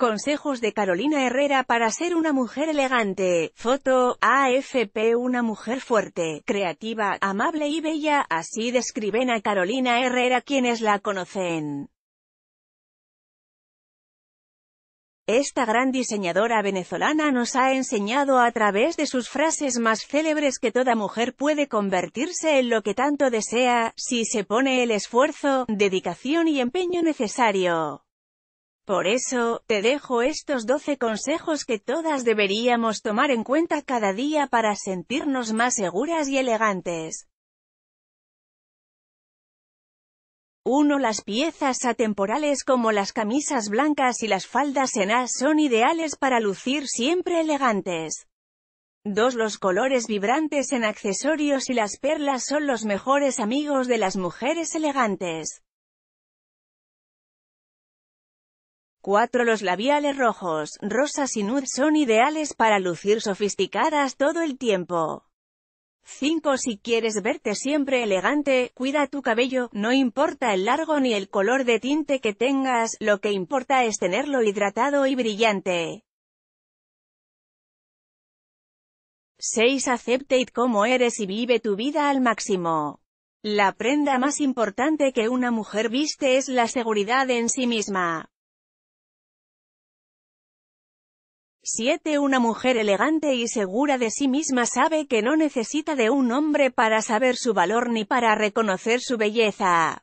Consejos de Carolina Herrera para ser una mujer elegante. Foto, AFP Una mujer fuerte, creativa, amable y bella, así describen a Carolina Herrera quienes la conocen. Esta gran diseñadora venezolana nos ha enseñado a través de sus frases más célebres que toda mujer puede convertirse en lo que tanto desea, si se pone el esfuerzo, dedicación y empeño necesario. Por eso, te dejo estos 12 consejos que todas deberíamos tomar en cuenta cada día para sentirnos más seguras y elegantes. 1. Las piezas atemporales como las camisas blancas y las faldas en A son ideales para lucir siempre elegantes. 2. Los colores vibrantes en accesorios y las perlas son los mejores amigos de las mujeres elegantes. 4. Los labiales rojos, rosas y nude son ideales para lucir sofisticadas todo el tiempo. 5. Si quieres verte siempre elegante, cuida tu cabello, no importa el largo ni el color de tinte que tengas, lo que importa es tenerlo hidratado y brillante. 6. Aceptate como eres y vive tu vida al máximo. La prenda más importante que una mujer viste es la seguridad en sí misma. 7 Una mujer elegante y segura de sí misma sabe que no necesita de un hombre para saber su valor ni para reconocer su belleza.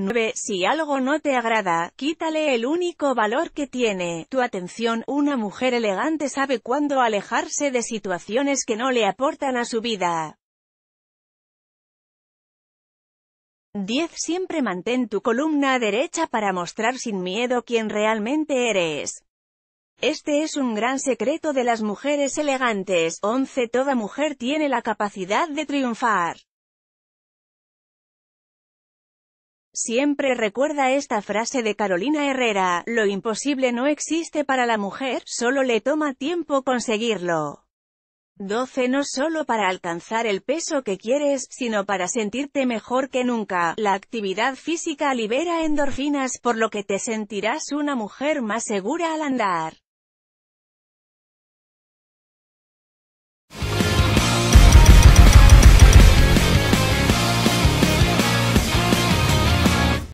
9. Si algo no te agrada, quítale el único valor que tiene, tu atención. Una mujer elegante sabe cuándo alejarse de situaciones que no le aportan a su vida. 10. Siempre mantén tu columna derecha para mostrar sin miedo quién realmente eres. Este es un gran secreto de las mujeres elegantes. 11. Toda mujer tiene la capacidad de triunfar. Siempre recuerda esta frase de Carolina Herrera, lo imposible no existe para la mujer, solo le toma tiempo conseguirlo. 12. No solo para alcanzar el peso que quieres, sino para sentirte mejor que nunca. La actividad física libera endorfinas, por lo que te sentirás una mujer más segura al andar.